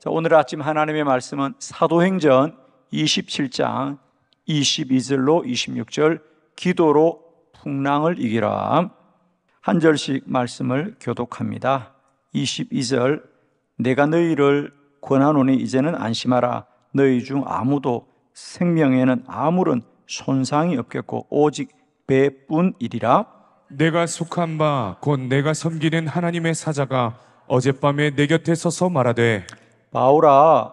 자, 오늘 아침 하나님의 말씀은 사도행전 27장 22절로 26절 기도로 풍랑을 이기라. 한 절씩 말씀을 교독합니다. 22절 내가 너희를 권하노니 이제는 안심하라. 너희 중 아무도 생명에는 아무런 손상이 없겠고 오직 배뿐이리라. 내가 속한 바 곧 내가 섬기는 하나님의 사자가 어젯밤에 내 곁에 서서 말하되 바울아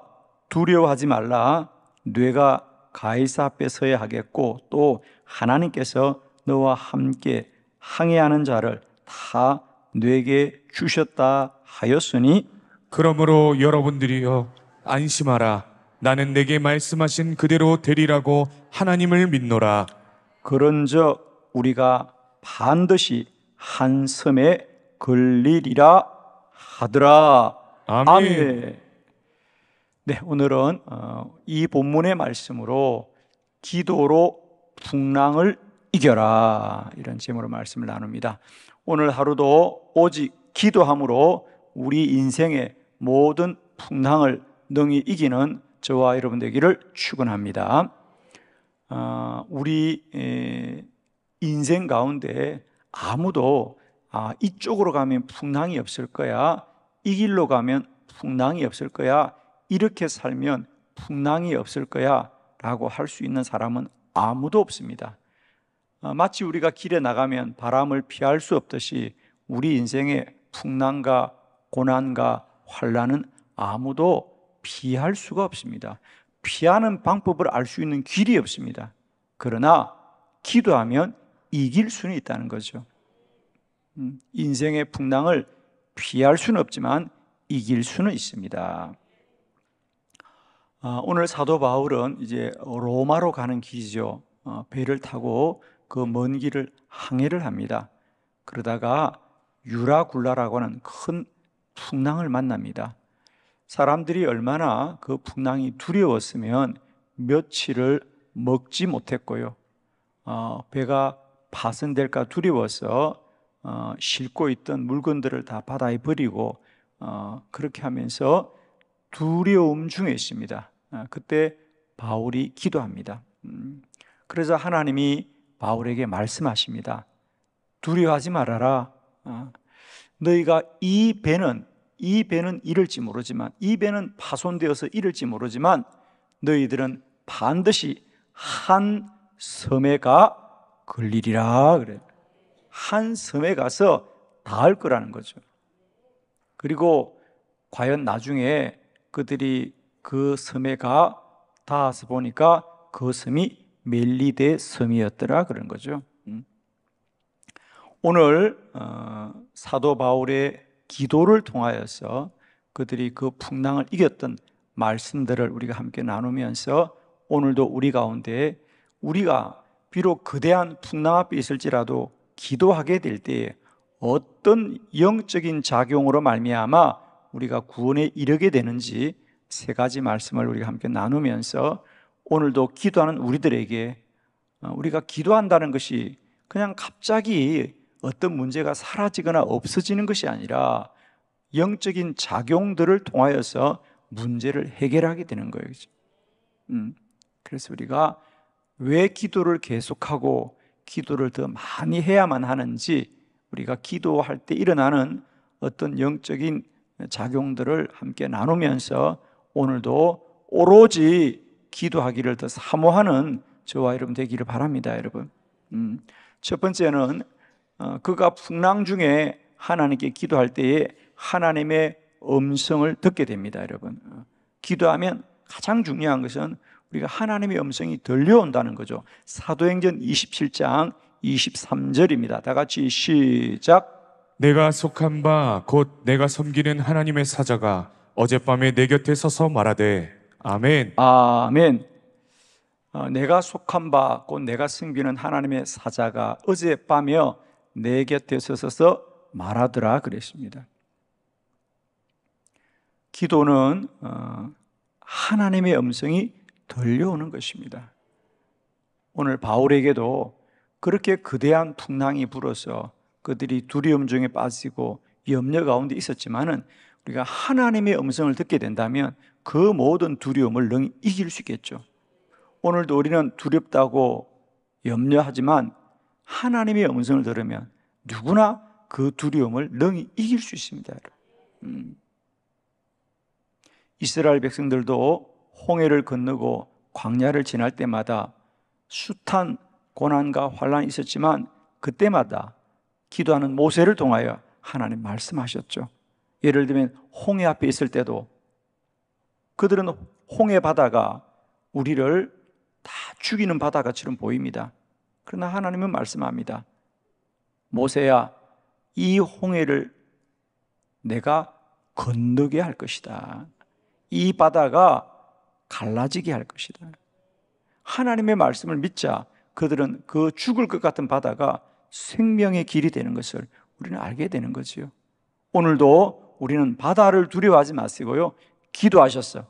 두려워하지 말라 뇌가 가이사 앞에 서야 하겠고 또 하나님께서 너와 함께 항해하는 자를 다 뇌게 주셨다 하였으니 그러므로 여러분들이여 안심하라 나는 내게 말씀하신 그대로 되리라고 하나님을 믿노라 그런즉 우리가 반드시 한 섬에 걸리리라 하더라 아멘. 아멘. 네, 오늘은 어, 이 본문의 말씀으로 기도로 풍랑을 이겨라 이런 제목으로 말씀을 나눕니다. 오늘 하루도 오직 기도함으로 우리 인생의 모든 풍랑을 능히 이기는 저와 여러분 되기를 축원합니다. 어, 우리 인생 가운데 아무도 아, 이쪽으로 가면 풍랑이 없을 거야, 이 길로 가면 풍랑이 없을 거야 이렇게 살면 풍랑이 없을 거야 라고 할 수 있는 사람은 아무도 없습니다. 어, 마치 우리가 길에 나가면 바람을 피할 수 없듯이 우리 인생의 풍랑과 고난과 환란은 아무도 피할 수가 없습니다. 피하는 방법을 알 수 있는 길이 없습니다. 그러나 기도하면 이길 수는 있다는 거죠. 음, 인생의 풍랑을 피할 수는 없지만 이길 수는 있습니다. 어, 오늘 사도 바울은 이제 로마로 가는 길이죠. 어, 배를 타고 그 먼 길을 항해를 합니다. 그러다가 유라굴라라고 하는 큰 풍랑을 만납니다. 사람들이 얼마나 그 풍랑이 두려웠으면 며칠을 먹지 못했고요. 어, 배가 파손될까 두려워서 어, 싣고 있던 물건들을 다 바다에 버리고 어, 그렇게 하면서 두려움 중에 있습니다. 어, 그때 바울이 기도합니다. 음, 그래서 하나님이 바울에게 말씀하십니다. 두려워하지 말아라. 어, 너희가 이 배는 이 배는 이럴지 모르지만 이 배는 파손되어서 이럴지 모르지만 너희들은 반드시 한 섬에 가 걸리리라 그래. 한 섬에 가서 닿을 거라는 거죠. 그리고 과연 나중에 그들이 그 섬에 가 닿아서 보니까 그 섬이 멜리데 섬이었더라 그런 거죠. 음. 오늘 어, 사도 바울의 기도를 통하여서 그들이 그 풍랑을 이겼던 말씀들을 우리가 함께 나누면서 오늘도 우리 가운데 우리가 비록 거대한 풍랑 앞에 있을지라도 기도하게 될 때에 어떤 영적인 작용으로 말미암아 우리가 구원에 이르게 되는지 세 가지 말씀을 우리가 함께 나누면서 오늘도 기도하는 우리들에게 어, 우리가 기도한다는 것이 그냥 갑자기 어떤 문제가 사라지거나 없어지는 것이 아니라 영적인 작용들을 통하여서 문제를 해결하게 되는 거예요. 음, 그래서 우리가 왜 기도를 계속하고 기도를 더 많이 해야만 하는지 우리가 기도할 때 일어나는 어떤 영적인 작용들을 함께 나누면서 오늘도 오로지 기도하기를 더 사모하는 저와 여러분 되기를 바랍니다, 여러분. 음, 첫 번째는 어, 그가 풍랑 중에 하나님께 기도할 때에 하나님의 음성을 듣게 됩니다, 여러분. 어, 기도하면 가장 중요한 것은 우리가 하나님의 음성이 들려온다는 거죠. 사도행전 27장 23절입니다. 다 같이 시작. 내가 속한 바 곧 내가 섬기는 하나님의 사자가 어젯밤에 내 곁에 서서 말하되 아멘. 아멘. 어, 내가 속한 바 곧 내가 승비는 하나님의 사자가 어젯밤에 내 곁에 서서 말하더라 그랬습니다. 기도는 어, 하나님의 음성이 들려오는 것입니다. 오늘 바울에게도 그렇게 거대한 풍랑이 불어서 그들이 두려움 중에 빠지고 염려 가운데 있었지만은 우리가 그러니까 하나님의 음성을 듣게 된다면 그 모든 두려움을 능히 이길 수 있겠죠. 오늘도 우리는 두렵다고 염려하지만 하나님의 음성을 들으면 누구나 그 두려움을 능히 이길 수 있습니다. 음. 이스라엘 백성들도 홍해를 건너고 광야를 지날 때마다 숱한 고난과 환란이 있었지만 그때마다 기도하는 모세를 통하여 하나님 말씀하셨죠. 예를 들면 홍해 앞에 있을 때도 그들은 홍해 바다가 우리를 다 죽이는 바다가처럼 보입니다. 그러나 하나님은 말씀합니다. 모세야, 이 홍해를 내가 건너게 할 것이다. 이 바다가 갈라지게 할 것이다. 하나님의 말씀을 믿자 그들은 그 죽을 것 같은 바다가 생명의 길이 되는 것을 우리는 알게 되는 거지요. 오늘도 우리는 바다를 두려워하지 마시고요. 기도하셨어.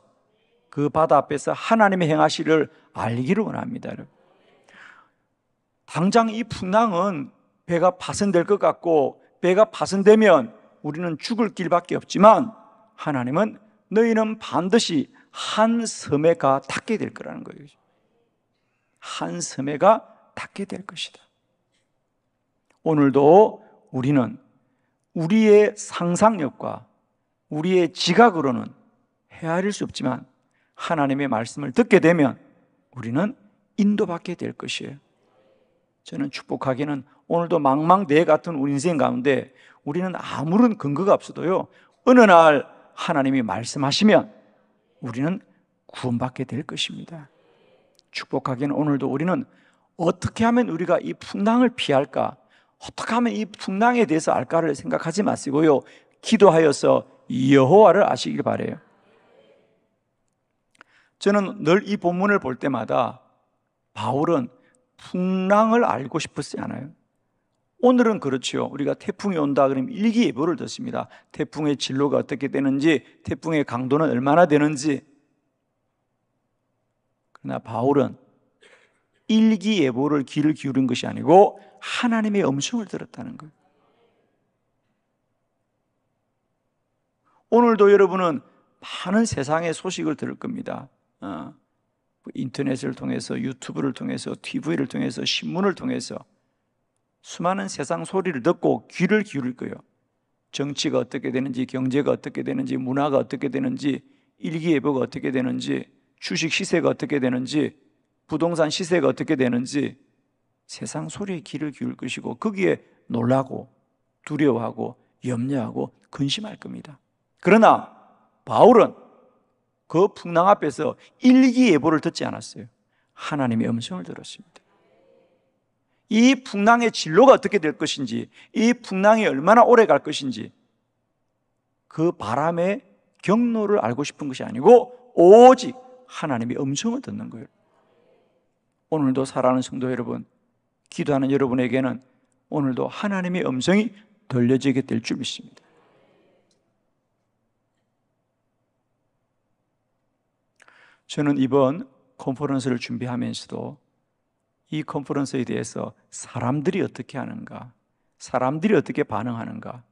그 바다 앞에서 하나님의 행하시를 알기를 원합니다. 당장 이 풍랑은 배가 파손될 것 같고 배가 파손되면 우리는 죽을 길밖에 없지만 하나님은 너희는 반드시 한 섬에 가 닿게 될 거라는 거예요. 한 섬에 가 닿게 될 것이다. 오늘도 우리는 우리의 상상력과 우리의 지각으로는 헤아릴 수 없지만 하나님의 말씀을 듣게 되면 우리는 인도받게 될 것이에요. 저는 축복하기는 오늘도 망망대 같은 우리 인생 가운데 우리는 아무런 근거가 없어도요. 어느 날 하나님이 말씀하시면 우리는 구원받게 될 것입니다. 축복하기는 오늘도 우리는 어떻게 하면 우리가 이 풍랑을 피할까? 어떻게 하면 이 풍랑에 대해서 알까를 생각하지 마시고요. 기도하여서 여호와를 아시길 바래요. 저는 늘 이 본문을 볼 때마다 바울은 풍랑을 알고 싶었지 않아요? 오늘은 그렇지 우리가 태풍이 온다 그러면 일기예보를 듣습니다. 태풍의 진로가 어떻게 되는지, 태풍의 강도는 얼마나 되는지. 그러나 바울은 일기예보를 귀를 기울인 것이 아니고 하나님의 음성을 들었다는 거예요. 오늘도 여러분은 많은 세상의 소식을 들을 겁니다. 어, 뭐 인터넷을 통해서, 유튜브를 통해서, TV를 통해서, 신문을 통해서 수많은 세상 소리를 듣고 귀를 기울일 거예요. 정치가 어떻게 되는지, 경제가 어떻게 되는지, 문화가 어떻게 되는지, 일기예보가 어떻게 되는지, 주식 시세가 어떻게 되는지, 부동산 시세가 어떻게 되는지, 세상 소리에 귀를 기울 것이고 거기에 놀라고 두려워하고 염려하고 근심할 겁니다. 그러나 바울은 그 풍랑 앞에서 일기예보를 듣지 않았어요. 하나님의 음성을 들었습니다. 이 풍랑의 진로가 어떻게 될 것인지, 이 풍랑이 얼마나 오래 갈 것인지, 그 바람의 경로를 알고 싶은 것이 아니고, 오직 하나님의 음성을 듣는 거예요. 오늘도 사랑하는 성도 여러분, 기도하는 여러분에게는 오늘도 하나님의 음성이 들려지게 될 줄 믿습니다. 저는 이번 컨퍼런스를 준비하면서도 이 컨퍼런스에 대해서 사람들이 어떻게 하는가, 사람들이 어떻게 반응하는가,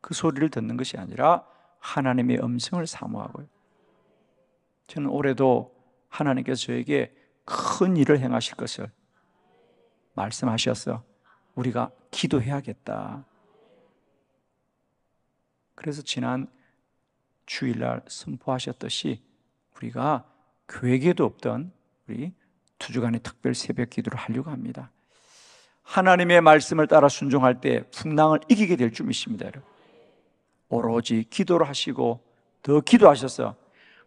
그 소리를 듣는 것이 아니라 하나님의 음성을 사모하고요. 저는 올해도 하나님께서 저에게 큰 일을 행하실 것을 말씀하셔서 우리가 기도해야겠다. 그래서 지난 주일날 선포하셨듯이 우리가 교회에도 없던 우리 두 주간의 특별 새벽 기도를 하려고 합니다. 하나님의 말씀을 따라 순종할 때 풍랑을 이기게 될줄 믿습니다, 여러분. 오로지 기도를 하시고 더 기도하셔서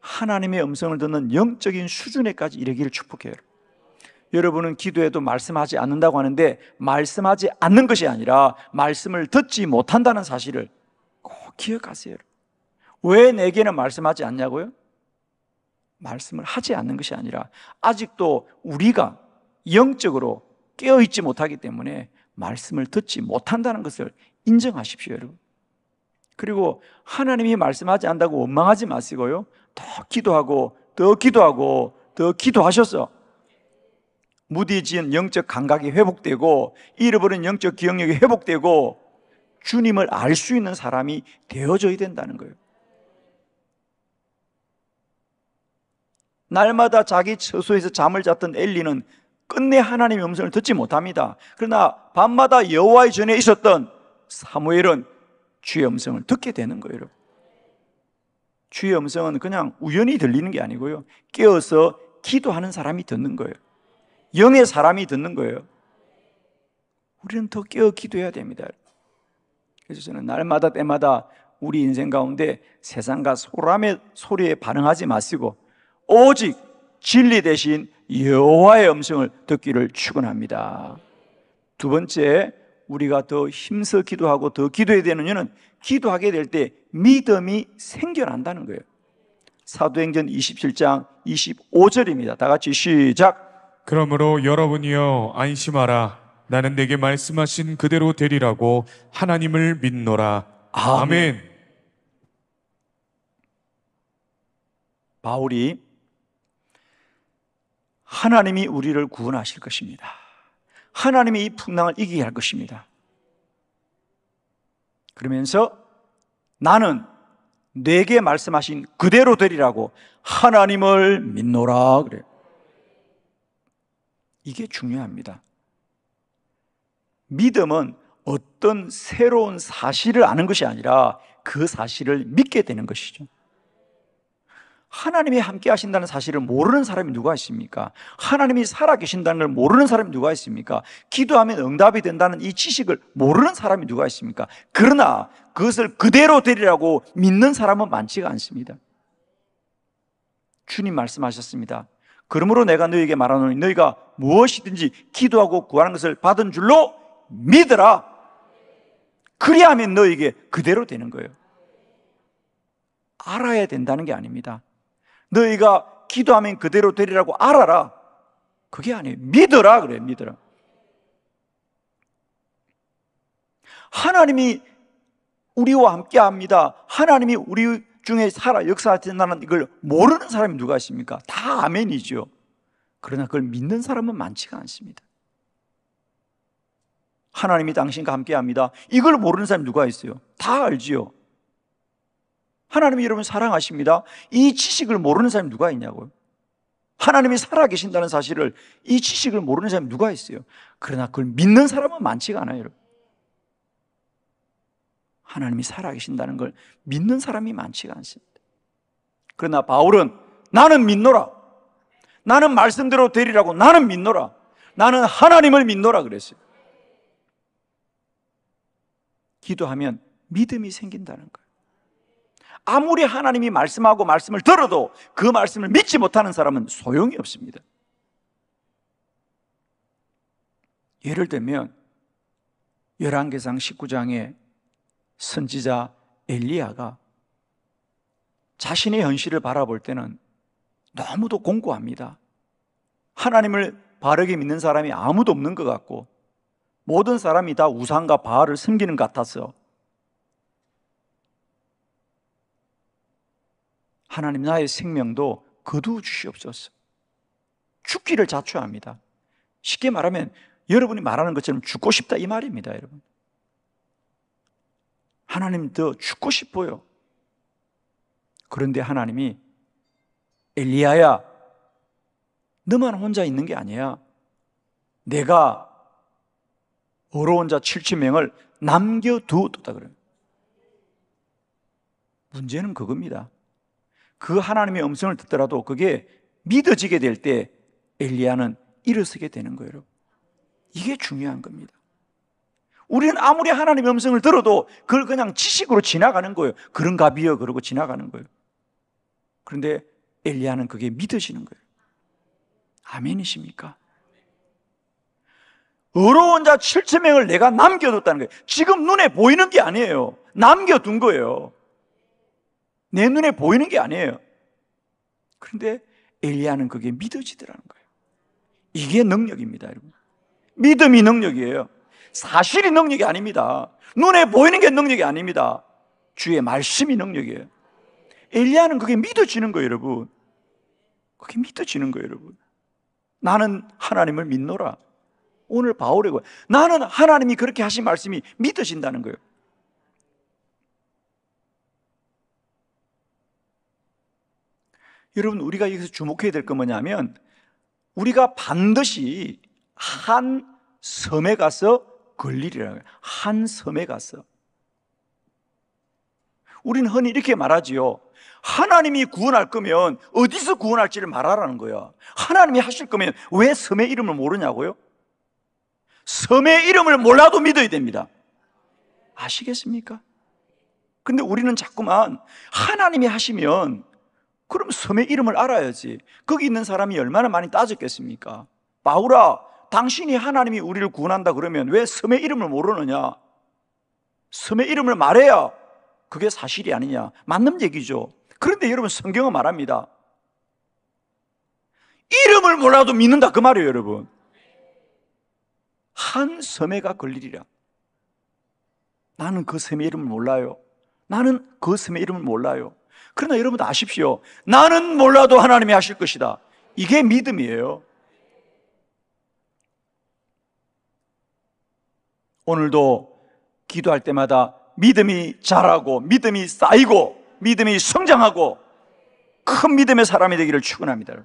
하나님의 음성을 듣는 영적인 수준에까지 이르기를 축복해요. 여러분은 기도해도 말씀하지 않는다고 하는데 말씀하지 않는 것이 아니라 말씀을 듣지 못한다는 사실을 꼭 기억하세요. 왜 내게는 말씀하지 않냐고요? 말씀을 하지 않는 것이 아니라 아직도 우리가 영적으로 깨어있지 못하기 때문에 말씀을 듣지 못한다는 것을 인정하십시오, 여러분. 그리고 하나님이 말씀하지 않다고 원망하지 마시고요. 더 기도하고 더 기도하고 더기도하셨서 무디진 영적 감각이 회복되고 잃어버린 영적 기억력이 회복되고 주님을 알 수 있는 사람이 되어져야 된다는 거예요. 날마다 자기 처소에서 잠을 잤던 엘리는 끝내 하나님의 음성을 듣지 못합니다. 그러나 밤마다 여호와의 전에 있었던 사무엘은 주의 음성을 듣게 되는 거예요, 여러분. 주의 음성은 그냥 우연히 들리는 게 아니고요. 깨어서 기도하는 사람이 듣는 거예요. 영의 사람이 듣는 거예요. 우리는 더 깨어 기도해야 됩니다. 그래서 저는 날마다 때마다 우리 인생 가운데 세상과 소람의 소리에 반응하지 마시고 오직 진리 대신 여호와의 음성을 듣기를 축원합니다. 두 번째 우리가 더 힘써 기도하고 더 기도해야 되는 이유는 기도하게 될때 믿음이 생겨난다는 거예요. 사도행전 27장 25절입니다. 다 같이 시작. 그러므로 여러분이여 안심하라. 나는 내게 말씀하신 그대로 되리라고 하나님을 믿노라. 아멘. 바울이 하나님이 우리를 구원하실 것입니다. 하나님이 이 풍랑을 이기게 할 것입니다. 그러면서 나는 내게 말씀하신 그대로 되리라고 하나님을 믿노라 그래 이게 중요합니다. 믿음은 어떤 새로운 사실을 아는 것이 아니라 그 사실을 믿게 되는 것이죠. 하나님이 함께 하신다는 사실을 모르는 사람이 누가 있습니까? 하나님이 살아계신다는 걸 모르는 사람이 누가 있습니까? 기도하면 응답이 된다는 이 지식을 모르는 사람이 누가 있습니까? 그러나 그것을 그대로 되리라고 믿는 사람은 많지가 않습니다. 주님 말씀하셨습니다. 그러므로 내가 너희에게 말하노니 너희가 무엇이든지 기도하고 구하는 것을 받은 줄로 믿으라. 그리하면 너에게 그대로 되는 거예요. 알아야 된다는 게 아닙니다. 너희가 기도하면 그대로 되리라고 알아라. 그게 아니에요. 믿어라 그래 믿어라. 하나님이 우리와 함께 합니다. 하나님이 우리 중에 살아 역사하신다는 이걸 모르는 사람이 누가 있습니까? 다 아멘이죠. 그러나 그걸 믿는 사람은 많지가 않습니다. 하나님이 당신과 함께 합니다. 이걸 모르는 사람이 누가 있어요? 다 알지요. 하나님이 여러분 사랑하십니다. 이 지식을 모르는 사람이 누가 있냐고요? 하나님이 살아계신다는 사실을 이 지식을 모르는 사람이 누가 있어요? 그러나 그걸 믿는 사람은 많지가 않아요, 여러분. 하나님이 살아계신다는 걸 믿는 사람이 많지가 않습니다. 그러나 바울은 나는 믿노라. 나는 말씀대로 되리라고 나는 믿노라. 나는 하나님을 믿노라 그랬어요. 기도하면 믿음이 생긴다는 거예요. 아무리 하나님이 말씀하고 말씀을 들어도 그 말씀을 믿지 못하는 사람은 소용이 없습니다. 예를 들면 열왕기상 19장에 선지자 엘리야가 자신의 현실을 바라볼 때는 너무도 공고합니다. 하나님을 바르게 믿는 사람이 아무도 없는 것 같고 모든 사람이 다 우상과 바알을 섬기는 것 같아서 하나님 나의 생명도 거두어 주시옵소서. 죽기를 자초합니다. 쉽게 말하면 여러분이 말하는 것처럼 죽고 싶다 이 말입니다, 여러분. 하나님 더 죽고 싶어요. 그런데 하나님이 엘리야야 너만 혼자 있는 게 아니야. 내가 어려운 자 70명을 남겨두었다 그래요. 문제는 그겁니다. 그 하나님의 음성을 듣더라도 그게 믿어지게 될 때 엘리야는 일어서게 되는 거예요. 이게 중요한 겁니다. 우리는 아무리 하나님의 음성을 들어도 그걸 그냥 지식으로 지나가는 거예요. 그런가 비어 그러고 지나가는 거예요. 그런데 엘리야는 그게 믿어지는 거예요. 아멘이십니까? 어로운자 7천명을 내가 남겨뒀다는 거예요. 지금 눈에 보이는 게 아니에요. 남겨둔 거예요. 내 눈에 보이는 게 아니에요. 그런데 엘리야는 그게 믿어지더라는 거예요. 이게 능력입니다, 여러분. 믿음이 능력이에요. 사실이 능력이 아닙니다. 눈에 보이는 게 능력이 아닙니다. 주의 말씀이 능력이에요. 엘리야는 그게 믿어지는 거예요, 여러분. 그게 믿어지는 거예요, 여러분. 나는 하나님을 믿노라. 오늘 바울의 거 나는 하나님이 그렇게 하신 말씀이 믿어진다는 거예요. 여러분 우리가 여기서 주목해야 될 건 뭐냐면 우리가 반드시 한 섬에 가서 걸리리라. 한 섬에 가서. 우리는 흔히 이렇게 말하지요. 하나님이 구원할 거면 어디서 구원할지를 말하라는 거예요 하나님이 하실 거면 왜 섬의 이름을 모르냐고요? 섬의 이름을 몰라도 믿어야 됩니다. 아시겠습니까? 근데 우리는 자꾸만 하나님이 하시면 그럼 섬의 이름을 알아야지. 거기 있는 사람이 얼마나 많이 따졌겠습니까? 바울아, 당신이 하나님이 우리를 구원한다 그러면 왜 섬의 이름을 모르느냐? 섬의 이름을 말해야 그게 사실이 아니냐. 맞는 얘기죠. 그런데 여러분 성경은 말합니다. 이름을 몰라도 믿는다 그 말이에요, 여러분. 한 섬에가 걸리리라. 나는 그 섬의 이름을 몰라요. 나는 그 섬의 이름을 몰라요. 그러나 여러분도 아십시오. 나는 몰라도 하나님이 하실 것이다. 이게 믿음이에요. 오늘도 기도할 때마다 믿음이 자라고 믿음이 쌓이고 믿음이 성장하고 큰 믿음의 사람이 되기를 축원합니다.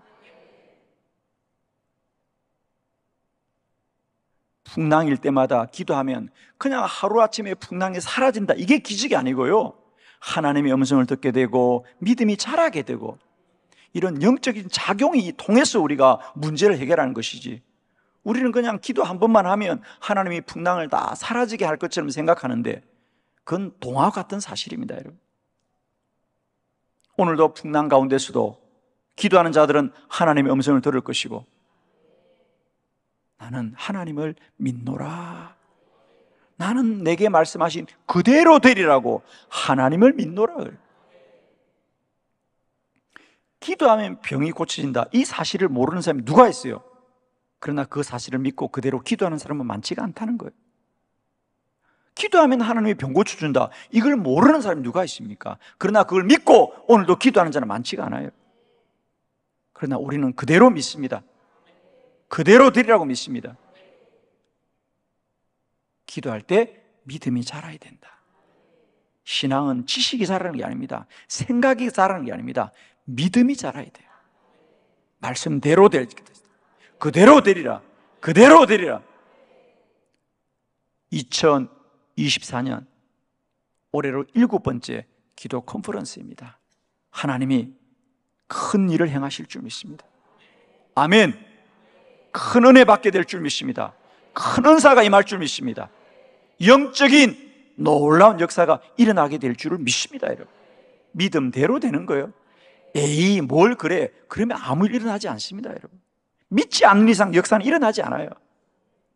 풍랑일 때마다 기도하면 그냥 하루아침에 풍랑이 사라진다. 이게 기적이 아니고요. 하나님의 음성을 듣게 되고 믿음이 자라게 되고 이런 영적인 작용이 통해서 우리가 문제를 해결하는 것이지 우리는 그냥 기도 한 번만 하면 하나님이 풍랑을 다 사라지게 할 것처럼 생각하는데 그건 동화 같은 사실입니다, 여러분. 오늘도 풍랑 가운데서도 기도하는 자들은 하나님의 음성을 들을 것이고 나는 하나님을 믿노라 나는 내게 말씀하신 그대로 되리라고 하나님을 믿노라. 기도하면 병이 고쳐진다. 이 사실을 모르는 사람이 누가 있어요? 그러나 그 사실을 믿고 그대로 기도하는 사람은 많지가 않다는 거예요. 기도하면 하나님이 병 고쳐준다. 이걸 모르는 사람이 누가 있습니까? 그러나 그걸 믿고 오늘도 기도하는 자는 많지가 않아요. 그러나 우리는 그대로 믿습니다. 그대로 되리라고 믿습니다. 기도할 때 믿음이 자라야 된다. 신앙은 지식이 자라는 게 아닙니다. 생각이 자라는 게 아닙니다. 믿음이 자라야 돼요. 말씀대로 될, 그대로 되리라. 그대로 되리라. 2024년 올해로 일곱 번째 기도 컨퍼런스입니다. 하나님이 큰 일을 행하실 줄 믿습니다. 아멘. 큰 은혜 받게 될 줄 믿습니다. 큰 은사가 임할 줄 믿습니다. 영적인 놀라운 역사가 일어나게 될 줄을 믿습니다, 여러분. 믿음대로 되는 거예요. 에이, 뭘 그래. 그러면 아무 일 일어나지 않습니다, 여러분. 믿지 않는 이상 역사는 일어나지 않아요.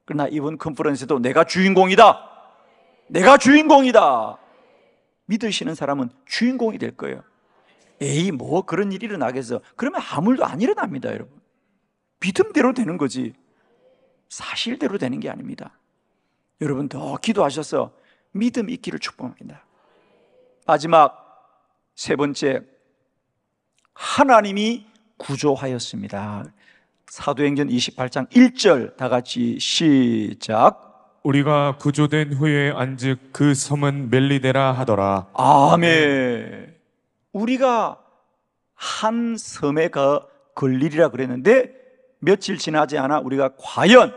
그러나 이번 컨퍼런스도 내가 주인공이다. 내가 주인공이다. 믿으시는 사람은 주인공이 될 거예요. 에이, 뭐 그런 일이 일어나겠어. 그러면 아무 일도 안 일어납니다, 여러분. 믿음대로 되는 거지. 사실대로 되는 게 아닙니다. 여러분 더 기도하셔서 믿음 있기를 축복합니다. 마지막 세 번째 하나님이 구조하였습니다. 사도행전 28장 1절 다 같이 시작. 우리가 구조된 후에 안즉 그 섬은 멜리데라 하더라. 아멘. 우리가 한 섬에 가 걸리리라 그랬는데 며칠 지나지 않아 우리가 과연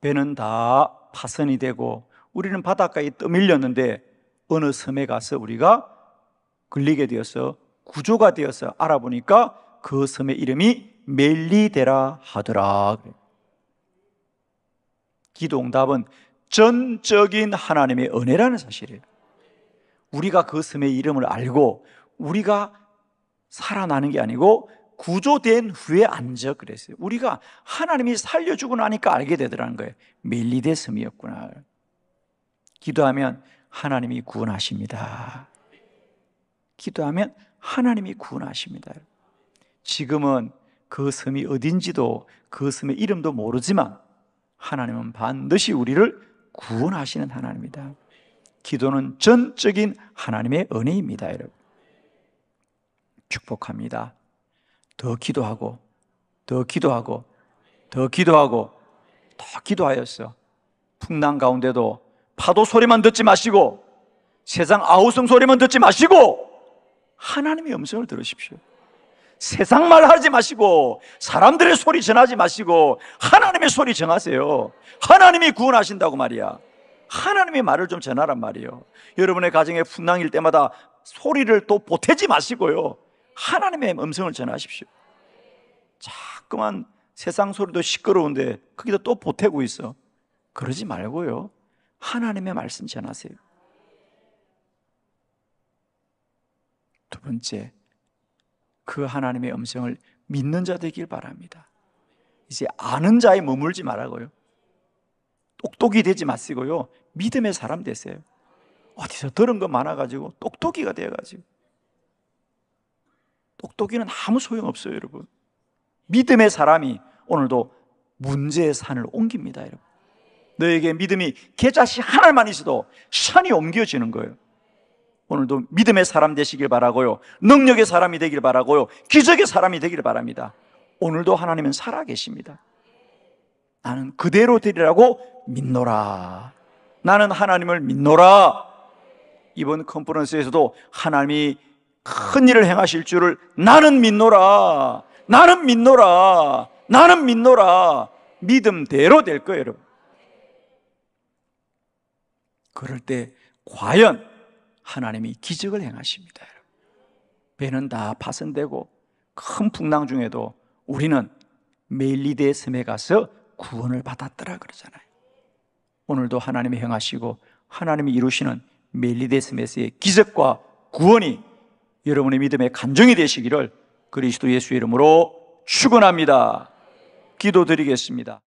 배는 다 파선이 되고 우리는 바닷가에 떠밀렸는데 어느 섬에 가서 우리가 걸리게 되어서 구조가 되어서 알아보니까 그 섬의 이름이 멜리데라 하더라. 기도 응답은 전적인 하나님의 은혜라는 사실이에요. 우리가 그 섬의 이름을 알고 우리가 살아나는 게 아니고 구조된 후에 앉아 그랬어요. 우리가 하나님이 살려주고 나니까 알게 되더라는 거예요. 밀리데 섬이었구나. 기도하면 하나님이 구원하십니다. 기도하면 하나님이 구원하십니다. 지금은 그 섬이 어딘지도 그 섬의 이름도 모르지만 하나님은 반드시 우리를 구원하시는 하나님니다 기도는 전적인 하나님의 은혜입니다, 여러분. 축복합니다. 더 기도하고 더 기도하고 더 기도하고 더 기도하였어. 풍랑 가운데도 파도 소리만 듣지 마시고 세상 아우성 소리만 듣지 마시고 하나님의 음성을 들으십시오. 세상 말 하지 마시고 사람들의 소리 전하지 마시고 하나님의 소리 전하세요. 하나님이 구원하신다고 말이야. 하나님의 말을 좀 전하란 말이요 여러분의 가정에 풍랑일 때마다 소리를 또 보태지 마시고요. 하나님의 음성을 전하십시오. 자꾸만 세상 소리도 시끄러운데 거기다 또 보태고 있어. 그러지 말고요. 하나님의 말씀 전하세요. 두 번째, 그 하나님의 음성을 믿는 자 되길 바랍니다. 이제 아는 자에 머물지 말라고요. 똑똑이 되지 마시고요. 믿음의 사람 되세요. 어디서 들은 거 많아가지고 똑똑이가 되어가지고 똑똑이는 아무 소용없어요, 여러분. 믿음의 사람이 오늘도 문제의 산을 옮깁니다, 여러분. 너에게 믿음이 계좌시 하나만 있어도 산이 옮겨지는 거예요. 오늘도 믿음의 사람 되시길 바라고요. 능력의 사람이 되길 바라고요. 기적의 사람이 되길 바랍니다. 오늘도 하나님은 살아계십니다. 나는 그대로 되리라고 믿노라. 나는 하나님을 믿노라. 이번 컨퍼런스에서도 하나님이 큰 일을 행하실 줄을 나는 믿노라. 나는 믿노라. 나는 믿노라. 믿음대로 될 거예요, 여러분. 그럴 때 과연 하나님이 기적을 행하십니다. 여러분. 배는 다 파손되고 큰 풍랑 중에도 우리는 멜리데의 섬에 가서 구원을 받았더라 그러잖아요. 오늘도 하나님이 행하시고 하나님이 이루시는 멜리데 섬에서의 기적과 구원이 여러분의 믿음의 간증이 되시기를 그리스도 예수 이름으로 축원합니다. 기도드리겠습니다.